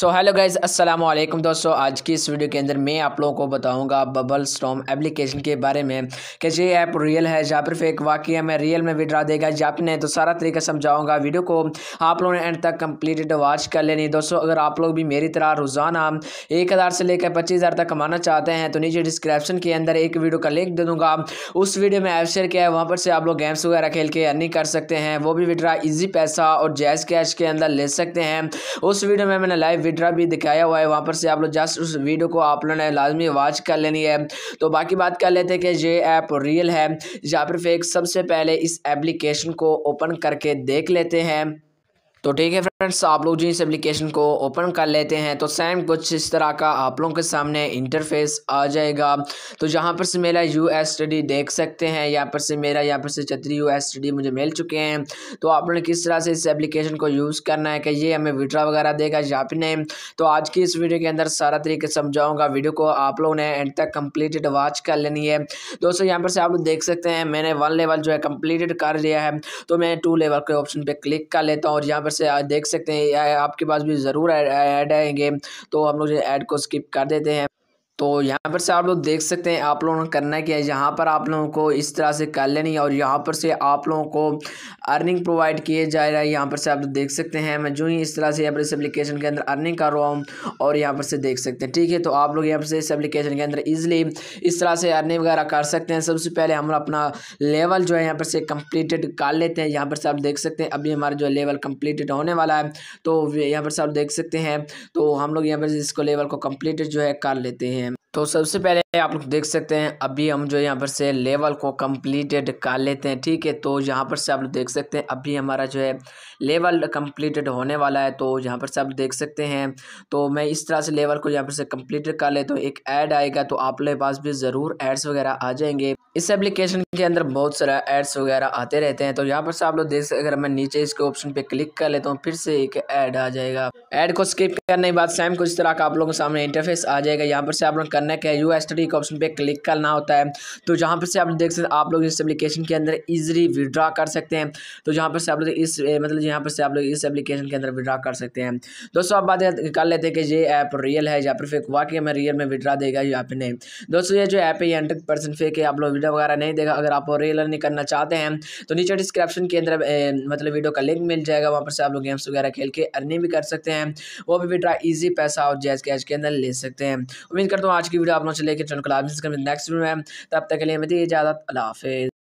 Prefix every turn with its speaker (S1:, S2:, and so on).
S1: so hello guys अस्सलाम वालेकुम दोस्तों आज की इस वीडियो के अंदर मैं आप लोगों को बताऊंगा बबल स्टॉम एप्लीकेशन के बारे में कि ये ऐप रियल है या फिर फेक वाकई में रियल में विड्रा देगा या फिर नहीं तो सारा तरीका समझाऊंगा वीडियो को आप लोगों ने एंड तक कंप्लीटेड वॉच कर लेनी दोस्तों अगर आप लोग भी मेरी तरह रोज़ाना एक हज़ार से लेकर पच्चीस हज़ार तक कमाना चाहते हैं तो नीचे डिस्क्रिप्शन के अंदर एक वीडियो का लिंक दे दूँगा उस वीडियो में ऐप शेयर किया है वहाँ पर से आप लोग गेम्स वगैरह खेल के अर्निंग कर सकते हैं वो भी विड्रा ईजी पैसा और जैज़ कैश के अंदर ले सकते हैं उस वीडियो में मैंने लाइव विड्रा भी दिखाया हुआ है वहाँ पर से आप लोग जस्ट उस वीडियो को आप लोगों ने लाजमी वॉच कर लेनी है तो बाकी बात कर लेते हैं कि ये ऐप रियल है या फिर फेक सबसे पहले इस एप्लीकेशन को ओपन करके देख लेते हैं तो ठीक है फ्रेंड्स आप लोग जो इस एप्लीकेशन को ओपन कर लेते हैं तो सेम कुछ इस तरह का आप लोगों के सामने इंटरफेस आ जाएगा तो जहाँ पर से मेरा यू एस देख सकते हैं यहाँ पर से मेरा यहाँ पर से छतरी यू एस मुझे मिल चुके हैं तो आप लोगों ने किस तरह से इस एप्लीकेशन को यूज़ करना है कि ये हमें विड्रा वगैरह देगा या फिर नहीं तो आज की इस वीडियो के अंदर सारा तरीके समझाऊँगा वीडियो को आप लोगों ने एंड तक कम्प्लीटेड वॉच कर लेनी है दोस्तों यहाँ पर से आप लोग देख सकते हैं मैंने वन लेवल जो है कम्प्लीटेड कर लिया है तो मैं टू लेवल के ऑप्शन पर क्लिक कर लेता हूँ और यहाँ पर से देख सकते हैं आपके पास भी ज़रूर ऐड आएंगे तो हम लोग ऐड को स्किप कर देते हैं तो यहाँ पर से आप लोग देख सकते हैं आप लोगों ने करना क्या है यहाँ पर आप लोगों को इस तरह से कर लेनी है और यहाँ पर से आप लोगों को अर्निंग प्रोवाइड किए जा रहा है यहाँ पर से आप लोग देख सकते हैं मैं जो ही इस तरह से यहाँ पर इस एप्लीकेशन के अंदर अर्निंग कर रहा हूँ और यहाँ पर से देख सकते हैं ठीक है तो आप लोग यहाँ पर से इस एप्लीकेशन के अंदर ईजिली इस तरह से अर्निंग वगैरह कर सकते हैं सबसे पहले हम अपना लेवल जो है यहाँ पर से कम्प्लीटेड कर लेते हैं यहाँ पर से आप देख सकते हैं अभी हमारा जो लेवल कम्प्लीटेड होने वाला है तो यहाँ पर से आप देख सकते हैं तो हम लोग यहाँ पर इसको लेवल को कम्प्लीटेड जो है कर लेते हैं him तो सबसे पहले आप लोग देख सकते हैं अभी हम जो यहाँ पर से लेवल को कंप्लीटेड कर लेते हैं ठीक है तो यहाँ पर से आप लोग देख सकते हैं अभी हमारा जो है लेवल कंप्लीटेड होने वाला है तो यहाँ पर से आप देख सकते हैं तो मैं इस तरह से लेवल को यहाँ पर से कंप्लीटेड कर लेता हूँ एक ऐड आएगा तो आप लोग पास भी ज़रूर एड्स वगैरह आ जाएंगे इस एप्लीकेशन के अंदर बहुत सारा एड्स वगैरह आते रहते हैं तो यहाँ पर से आप लोग देख सकते अगर मैं नीचे इसके ऑप्शन पे क्लिक कर लेता हूँ फिर से एक ऐड आ जाएगा ऐड को स्किप करने के बाद सैम कुछ तरह का आप लोगों के सामने इंटरफेस आ जाएगा यहाँ पर से आप लोग करना क्या है यू स्टडी का ऑप्शन पर क्लिक करना होता है तो जहाँ पर से आप देख सकते आप लोग इस एप्लीकेशन के अंदर ईजिली विड्रा कर सकते हैं तो जहाँ पर से आप लोग इस मतलब यहाँ पर से आप लोग इस एप्लीकेशन के अंदर विड्रा कर सकते हैं दोस्तों आप बात कर लेते हैं कि ये ऐप रियल है या फिर फेक वाकई में रियल में विड्रा देगा या फिर नहीं दोस्तों ये जो ऐप है ये हंड्रेड परसेंट फेक है आप लोग वीडियो वगैरह नहीं देगा अगर आप रियल नहीं करना चाहते हैं तो नीचे डिस्क्रिप्शन के अंदर मतलब वीडियो का लिंक मिल जाएगा वहाँ पर से आप लोग गेम्स वगैरह खेल के अर्निंग भी कर सकते हैं वो भी विड्रा ईजी पैसा और जैज कैश के अंदर ले सकते हैं उम्मीद करता हूँ आज की की वीडियो आप लोग से लेकर चैनल को नेक्स्ट वीडियो में तब तक के लिए मेरी इजाज़त अला हाफिज़